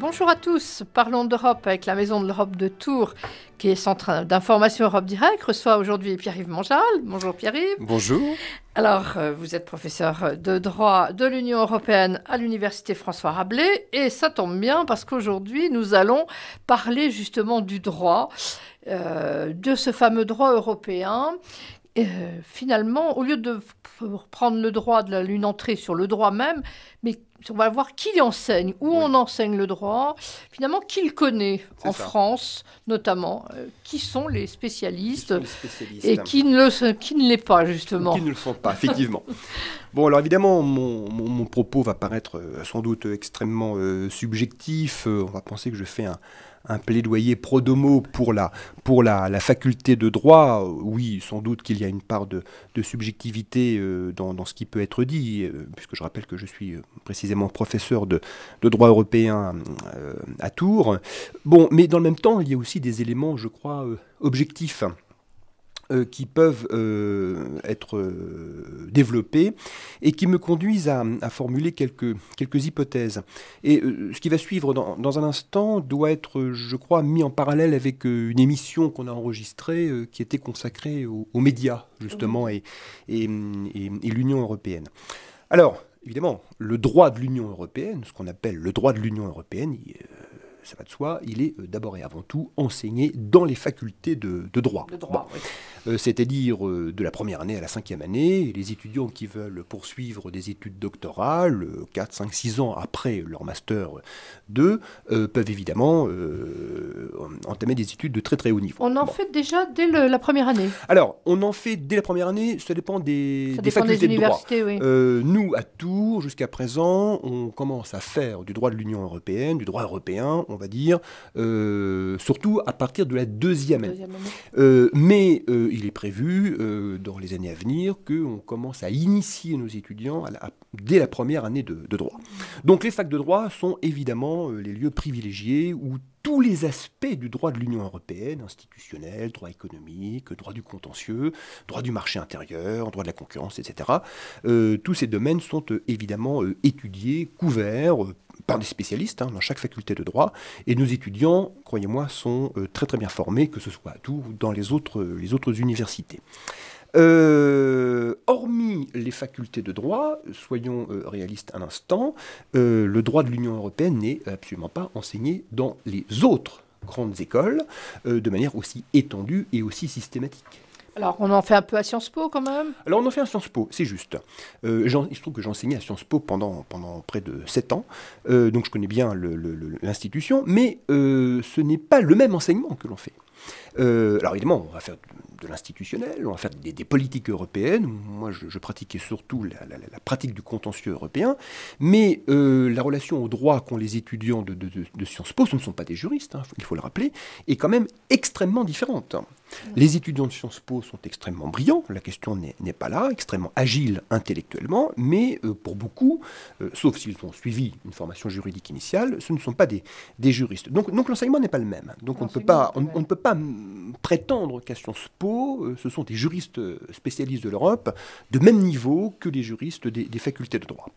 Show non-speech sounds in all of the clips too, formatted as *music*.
Bonjour à tous, parlons d'Europe avec la Maison de l'Europe de Tours, qui est centre d'information Europe Direct, reçoit aujourd'hui Pierre-Yves Monjal. Bonjour Pierre-Yves. Bonjour. Alors, euh, vous êtes professeur de droit de l'Union européenne à l'Université François Rabelais, et ça tombe bien parce qu'aujourd'hui, nous allons parler justement du droit, euh, de ce fameux droit européen euh, finalement, au lieu de prendre le droit de la, lune entrée sur le droit même, mais on va voir qui enseigne, où on enseigne le droit, finalement qui le connaît en France notamment, euh, qui sont les spécialistes, et qui ne, le, qui ne l'est pas justement. Qui ne le sont pas, effectivement. *laughs* bon, alors évidemment, mon, mon, propos va paraître euh, sans doute extrêmement euh, subjectif, on va penser que je fais un, un plaidoyer pro domo pour la, pour la, la, faculté de droit. Oui, sans doute qu'il y a une part de, de subjectivité dans, dans, ce qui peut être dit, puisque je rappelle que je suis précisément professeur de, droit européen euh, à Tours. Bon, mais dans le même temps, il y a aussi des éléments, je crois, euh, objectifs euh, qui peuvent être développés et qui me conduisent à, formuler quelques, quelques, hypothèses. Et ce qui va suivre dans, un instant doit être, je crois, mis en parallèle avec une émission qu'on a enregistrée qui était consacrée aux, médias, justement, et, et l'Union européenne. Alors, Évidemment, le droit de l'Union européenne, ce qu'on appelle le droit de l'Union européenne, euh, ça va de soi, il est euh, d'abord et avant tout enseigné dans les facultés de, de droit. Euh, C'est-à-dire euh, de la première année à la cinquième année, les étudiants qui veulent poursuivre des études doctorales, 4, 5, 6 ans après leur master 2, peuvent évidemment entamer des études de très très haut niveau. On en fait déjà dès la première année Alors, on en fait dès la première année, ça dépend des, ça facultés de droit. Oui. nous, à Tours, jusqu'à présent, on commence à faire du droit de l'Union européenne, du droit européen, on va dire, euh, surtout à partir de la deuxième année. Euh, mais euh, il est prévu dans les années à venir qu'on commence à initier nos étudiants dès la première année de, droit. Donc les facs de droit sont évidemment les lieux privilégiés où tous les aspects du droit de l'Union européenne, institutionnel, droit économique, droit du contentieux, droit du marché intérieur, droit de la concurrence, etc. tous ces domaines sont évidemment étudiés, couverts, des spécialistes hein, dans chaque faculté de droit. Et nos étudiants, croyez-moi, sont euh, très très bien formés, que ce soit à Tours ou dans les autres, les autres universités. Euh, hormis les facultés de droit, soyons euh, réalistes un instant, le droit de l'Union européenne n'est absolument pas enseigné dans les autres grandes écoles de manière aussi étendue et aussi systématique. Alors, on en fait un peu à Sciences Po quand même Alors, on en fait à Sciences Po, c'est juste. Euh, il se trouve que j'enseignais à Sciences Po pendant, pendant près de 7 ans, euh, donc je connais bien l'institution, mais euh, ce n'est pas le même enseignement que l'on fait. alors, évidemment, on va faire de l'institutionnel, on va faire des, politiques européennes. Moi, je, pratiquais surtout la, pratique du contentieux européen, mais euh, la relation au droit qu'ont les étudiants de, de, Sciences Po, ce ne sont pas des juristes, hein, il faut le rappeler, est quand même extrêmement différente. Les étudiants de Sciences Po sont extrêmement brillants, la question n'est pas là, extrêmement agiles intellectuellement, mais euh, pour beaucoup, euh, sauf s'ils ont suivi une formation juridique initiale, ce ne sont pas des, juristes. Donc, donc l'enseignement n'est pas le même. Donc on ne, peut pas, on, on ne peut pas prétendre qu'à Sciences Po, euh, ce sont des juristes euh, spécialistes de l'Europe, de même niveau que les juristes des, facultés de droit.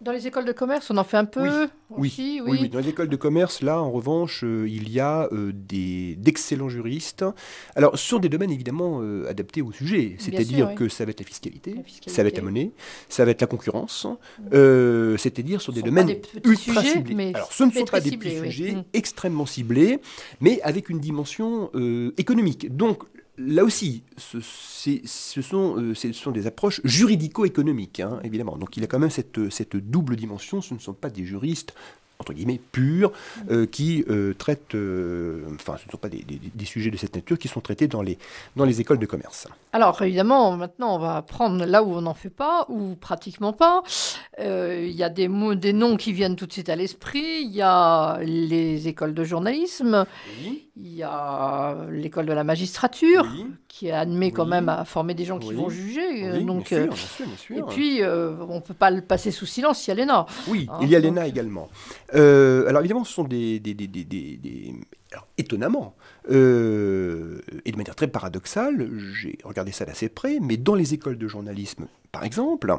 Dans les écoles de commerce, on en fait un peu oui, aussi, oui. Dans les écoles de commerce, là, en revanche, euh, il y a des d'excellents juristes. Alors, sur des domaines évidemment adaptés au sujet, c'est-à-dire que ça va être la fiscalité, ça va être la monnaie, ça va être la concurrence, mm. c'est-à-dire sur des domaines ultra ciblés. Alors, ce ne sont pas des sujets, mm. extrêmement ciblés, mais avec une dimension économique. Donc, là aussi, euh, ce, sont, des approches juridico-économiques, hein, évidemment. Donc il y a quand même cette double dimension. Ce ne sont pas des juristes entre guillemets, purs, euh, qui euh, traitent, euh, enfin ce ne sont pas des, sujets de cette nature qui sont traités dans les, dans les écoles de commerce. Alors évidemment, maintenant on va prendre là où on n'en fait pas, ou pratiquement pas. Il y a des, mots, des noms qui viennent tout de suite à l'esprit, il y a les écoles de journalisme, il y a l'école de la magistrature, qui admet quand même à former des gens qui vont juger. donc, Et puis on ne peut pas le passer sous silence, il y a l'ENA. Oui, hein, il y a l'ENA également. Euh, alors évidemment, ce sont des... étonnamment, euh, et de manière très paradoxale, j'ai regardé ça d'assez près, mais dans les écoles de journalisme, par exemple,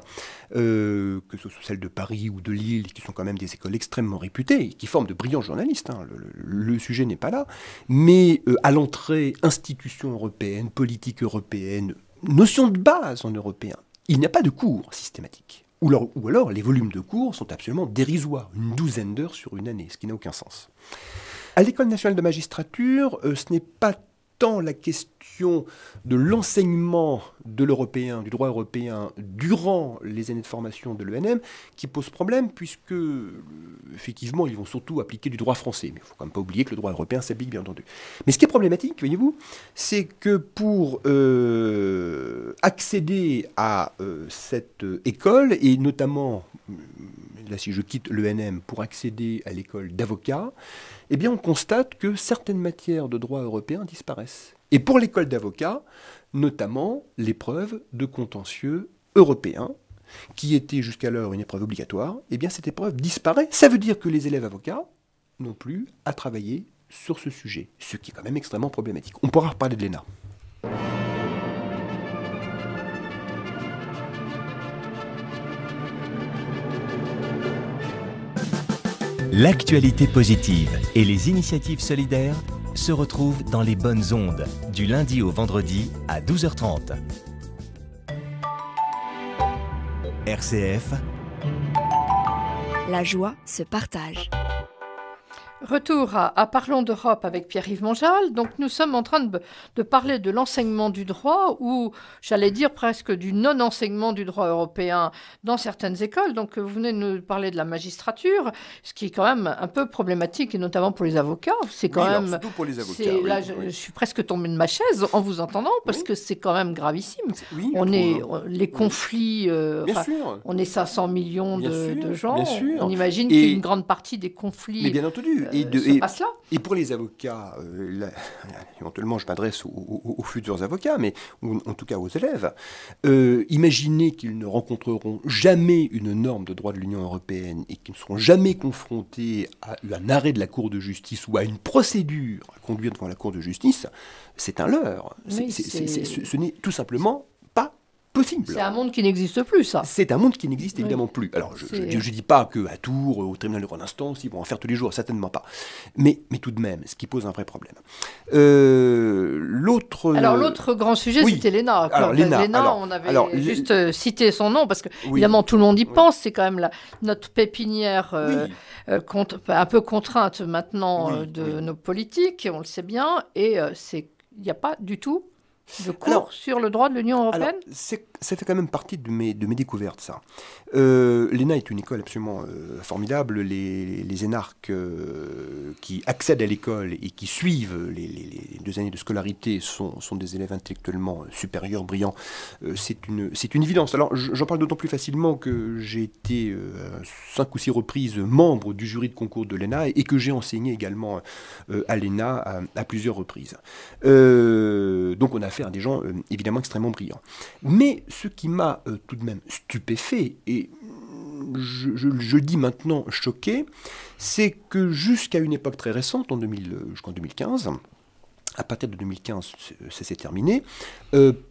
euh, que ce soit celles de Paris ou de Lille, qui sont quand même des écoles extrêmement réputées, qui forment de brillants journalistes, hein, le, sujet n'est pas là, mais à l'entrée, institutions européennes, politique européenne, notion de base en européen, il n'y a pas de cours systématique. Ou alors, les volumes de cours sont absolument dérisoires, une douzaine d'heures sur une année, ce qui n'a aucun sens. À l'École nationale de magistrature, euh, ce n'est pas tant la question de l'enseignement de l'européen, du droit européen, durant les années de formation de l'ENM, qui pose problème, puisque, euh, effectivement, ils vont surtout appliquer du droit français. Mais il ne faut quand même pas oublier que le droit européen s'applique, bien entendu. Mais ce qui est problématique, voyez-vous, c'est que pour euh, accéder à euh, cette école, et notamment là si je quitte l'ENM pour accéder à l'école d'avocat, eh bien on constate que certaines matières de droit européen disparaissent. Et pour l'école d'avocats, notamment l'épreuve de contentieux européen, qui était jusqu'alors une épreuve obligatoire, eh bien cette épreuve disparaît. Ça veut dire que les élèves avocats n'ont plus à travailler sur ce sujet, ce qui est quand même extrêmement problématique. On pourra reparler de l'ENA. L'actualité positive et les initiatives solidaires se retrouvent dans les bonnes ondes du lundi au vendredi à 12h30. RCF. La joie se partage. Retour à, Parlons d'Europe avec Pierre-Yves Monjal. Donc, nous sommes en train de, parler de l'enseignement du droit ou, j'allais dire presque du non-enseignement du droit européen dans certaines écoles. Donc, vous venez de nous parler de la magistrature, ce qui est quand même un peu problématique, et notamment pour les avocats. C'est quand même. surtout pour les avocats. là, Je, suis presque tombé de ma chaise en vous entendant parce que c'est quand même gravissime. on est les conflits. Euh, bien sûr. On est 500 millions de, de gens. Bien sûr. On imagine qu'une grande partie des conflits. Mais bien entendu et, euh, Et pour les avocats, euh, euh, éventuellement je m'adresse aux, futurs avocats, mais en tout cas aux élèves, imaginez qu'ils ne rencontreront jamais une norme de droit de l'Union européenne et qu'ils ne seront jamais confrontés à un arrêt de la Cour de justice ou à une procédure à conduire devant la Cour de justice, c'est un leurre. ce n'est tout simplement c'est un monde qui n'existe plus, ça. C'est un monde qui n'existe évidemment plus. Alors, je ne dis pas qu'à Tours, au tribunal de grande instance, ils vont en faire tous les jours, certainement pas. Mais, mais tout de même, ce qui pose un vrai problème. Euh, l'autre. Euh, alors, l'autre grand sujet, c'était l'ENA. Alors, l'ENA, on avait juste euh, cité son nom, parce que, évidemment, tout le monde y pense. C'est quand même la, notre pépinière un peu contrainte maintenant de nos politiques, on le sait bien, et c'est il n'y a pas du tout le cours sur le droit de l'Union européenne ça fait quand même partie de mes, de mes découvertes, ça. Euh, L'ENA est une école absolument euh, formidable. Les, énarques euh, qui accèdent à l'école et qui suivent les, deux années de scolarité sont, des élèves intellectuellement supérieurs, brillants. C'est une, une évidence. Alors, j'en parle d'autant plus facilement que j'ai été cinq ou six reprises membre du jury de concours de l'ENA et, que j'ai enseigné également à l'ENA à, à, plusieurs reprises. donc, on a affaire à des gens évidemment extrêmement brillants. Mais ce qui m'a euh, tout de même stupéfait, et mm, je, dis maintenant choqué, c'est que jusqu'à une époque très récente, en euh, jusqu'en 2015, à partir de 2015, euh, ça s'est terminé.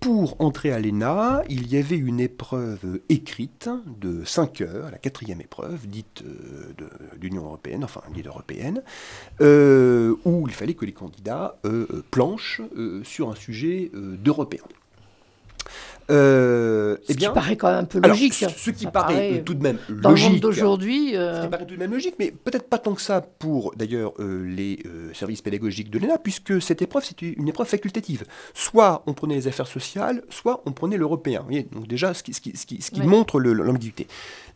pour entrer à l'ENA, il y avait une épreuve écrite de 5 heures, la quatrième épreuve, dite de d'Union européenne, enfin dite européenne, où il fallait que les candidats planchent sur un sujet d'européen. Euh, ce eh bien, qui paraît quand même un peu logique. Alors, hein. ce qui paraît, euh, tout de même dans logique. Le monde d'aujourd'hui. Ce qui euh, paraît tout de même logique, mais peut-être pas tant que ça pour d'ailleurs les services pédagogiques de l'ENA, puisque cette épreuve, c'est une épreuve facultative. Soit on prenait les affaires sociales, soit on prenait l'européen. donc déjà, ce qui, ce qui, montre l'ambiguïté.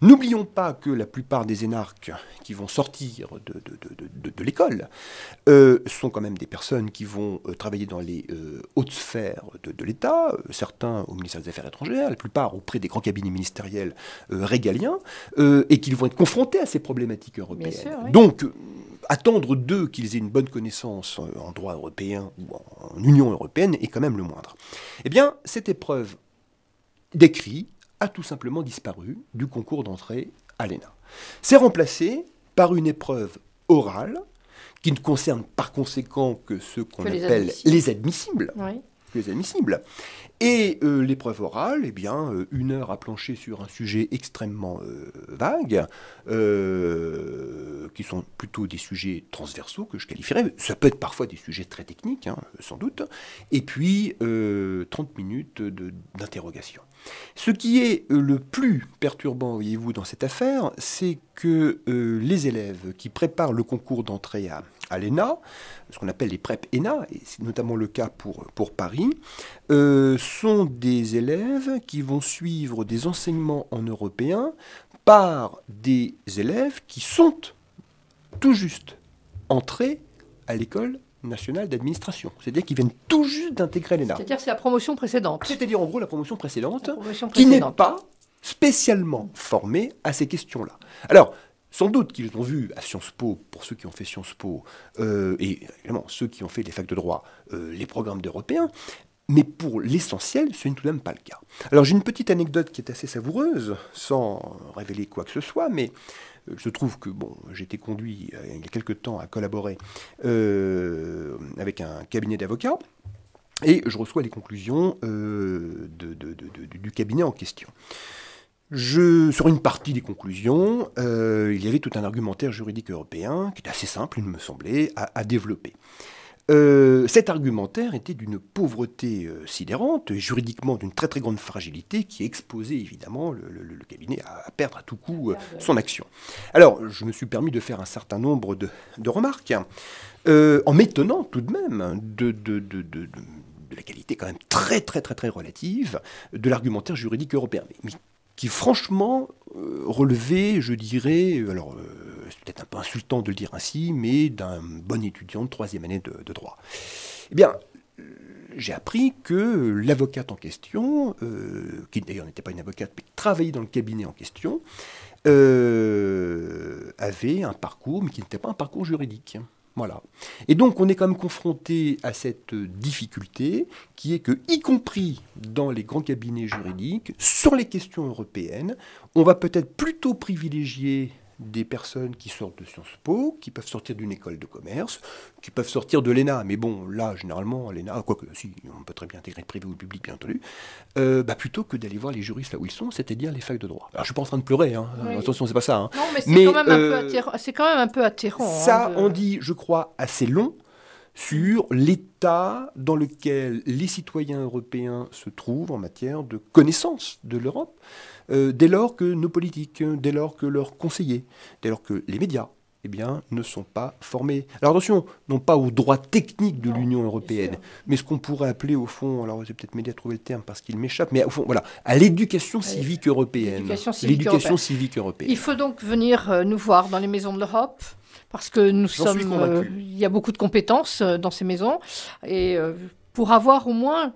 N'oublions pas que la plupart des énarques qui vont sortir de, l'école euh, sont quand même des personnes qui vont euh, travailler dans les euh, hautes sphères de, l'État, certains au ministère des Affaires étrangères, la plupart auprès des grands cabinets ministériels régaliens, et qu'ils vont être confrontés à ces problématiques européennes. Donc, attendre d'eux qu'ils aient une bonne connaissance en droit européen ou en Union européenne est quand même le moindre. Eh bien, cette épreuve décrit a tout simplement disparu du concours d'entrée à l'ENA. C'est remplacé par une épreuve orale qui ne concerne par conséquent que ceux qu'on appelle les admissibles les admissibles. Et euh, l'épreuve orale, eh bien, euh, une heure à plancher sur un sujet extrêmement euh, vague, qui sont plutôt des sujets transversaux que je qualifierais. Ça peut être parfois des sujets très techniques, hein, sans doute. Et puis, 30 minutes d'interrogation. Ce qui est le plus perturbant, voyez-vous, dans cette affaire, c'est que les élèves qui préparent le concours d'entrée à, à l'ENA, ce qu'on appelle les PrEP ENA, et c'est notamment le cas pour, pour Paris, euh, sont des élèves qui vont suivre des enseignements en européen par des élèves qui sont tout juste entrés à l'école nationale d'administration. C'est-à-dire qu'ils viennent tout juste d'intégrer l'ENA. C'est-à-dire c'est la promotion précédente. C'est-à-dire en gros la promotion précédente, la promotion précédente. qui n'est pas spécialement formée à ces questions-là. Alors, sans doute qu'ils ont vu à Sciences Po, pour ceux qui ont fait Sciences Po, euh, et évidemment ceux qui ont fait les facs de droit, euh, les programmes d'Européens, mais pour l'essentiel, ce n'est tout de même pas le cas. Alors j'ai une petite anecdote qui est assez savoureuse, sans révéler quoi que ce soit, mais il euh, se trouve que bon, été conduit il y a quelque temps à collaborer avec un cabinet d'avocats. Et je reçois les conclusions du cabinet en question sur une partie des conclusions, euh, il y avait tout un argumentaire juridique européen, qui est assez simple, il me semblait, à, développer. Euh, cet argumentaire était d'une pauvreté euh, sidérante, juridiquement d'une très très grande fragilité qui exposait évidemment le, cabinet à, perdre à tout coup son action. Alors je me suis permis de faire un certain nombre de, remarques, en m'étonnant tout de même de, la qualité quand même très très très très relative de l'argumentaire juridique européen. mais qui franchement euh, relevait, je dirais, euh, alors euh, c'est peut-être un peu insultant de le dire ainsi, mais d'un bon étudiant de troisième année de, droit. Eh bien, j'ai appris que l'avocate en question, qui d'ailleurs n'était pas une avocate, mais travaillait dans le cabinet en question, avait un parcours, mais qui n'était pas un parcours juridique. Voilà. Et donc on est quand même confronté à cette difficulté qui est que, y compris dans les grands cabinets juridiques, sur les questions européennes, on va peut-être plutôt privilégier des personnes qui sortent de Sciences Po, qui peuvent sortir d'une école de commerce, qui peuvent sortir de l'ENA. Mais bon, là, généralement, l'ENA, ah, quoique, si, on peut très bien intégrer le privé ou le public, bien entendu, euh, bah, plutôt que d'aller voir les juristes là où ils sont, c'est-à-dire les facs de droit. Alors, je suis pas en train de pleurer, hein. attention, c'est pas ça. Hein. mais euh, c'est quand, même un peu atterrant hein, Ça on dit, je crois, assez long sur l'état dans lequel les citoyens européens se trouvent en matière de connaissance de l'Europe, euh, dès lors que nos politiques, dès lors que leurs conseillers, dès lors que les médias eh bien, ne sont pas formés. Alors attention, non pas aux droit technique de l'Union européenne, mais ce qu'on pourrait appeler au fond, alors j'ai peut-être m'aider à trouver le terme parce qu'il m'échappe, mais au fond, voilà, à l'éducation civique européenne. L'éducation civique, européenne. Il faut donc venir euh, nous voir dans les maisons de l'Europe parce que nous sommes. Euh, il y a beaucoup de compétences euh, dans ces maisons et pour avoir au moins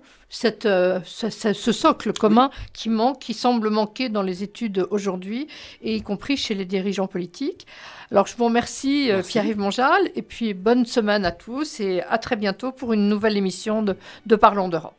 euh, ce, socle commun qui manque, qui semble manquer dans les études aujourd'hui, et y compris chez les dirigeants politiques. Alors je vous remercie, euh, Pierre-Yves Monjal, et puis bonne semaine à tous, et à très bientôt pour une nouvelle émission de, de Parlons d'Europe.